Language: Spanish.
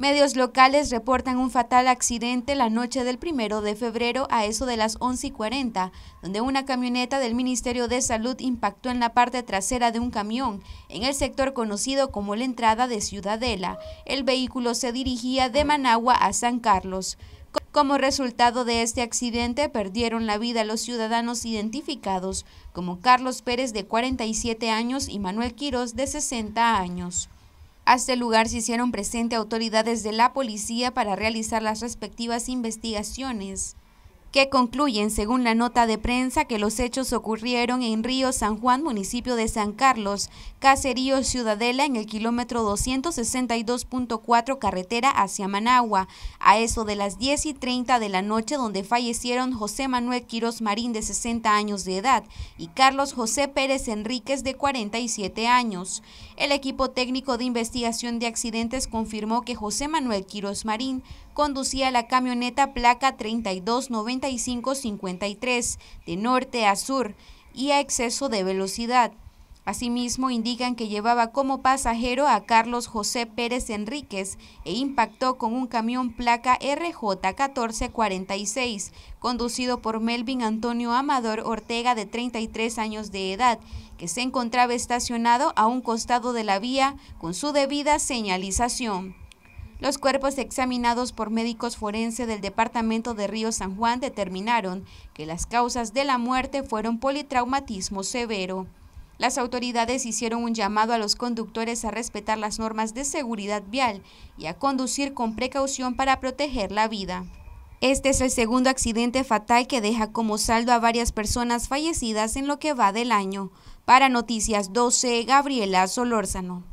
Medios locales reportan un fatal accidente la noche del primero de febrero a eso de las 11.40, donde una camioneta del Ministerio de Salud impactó en la parte trasera de un camión, en el sector conocido como la entrada de Ciudadela. El vehículo se dirigía de Managua a San Carlos. Como resultado de este accidente perdieron la vida los ciudadanos identificados como Carlos Pérez de 47 años y Manuel Quirós de 60 años. Hasta el este lugar se hicieron presente autoridades de la policía para realizar las respectivas investigaciones que concluyen, según la nota de prensa, que los hechos ocurrieron en Río San Juan, municipio de San Carlos, Caserío Ciudadela, en el kilómetro 262.4 carretera hacia Managua, a eso de las 10 y 30 de la noche, donde fallecieron José Manuel Quiroz Marín, de 60 años de edad, y Carlos José Pérez Enríquez, de 47 años. El equipo técnico de investigación de accidentes confirmó que José Manuel Quiroz Marín conducía la camioneta placa 329553 de norte a sur y a exceso de velocidad. Asimismo, indican que llevaba como pasajero a Carlos José Pérez Enríquez e impactó con un camión placa RJ1446, conducido por Melvin Antonio Amador Ortega, de 33 años de edad, que se encontraba estacionado a un costado de la vía con su debida señalización. Los cuerpos examinados por médicos forense del departamento de Río San Juan determinaron que las causas de la muerte fueron politraumatismo severo. Las autoridades hicieron un llamado a los conductores a respetar las normas de seguridad vial y a conducir con precaución para proteger la vida. Este es el segundo accidente fatal que deja como saldo a varias personas fallecidas en lo que va del año. Para Noticias 12, Gabriela Solórzano.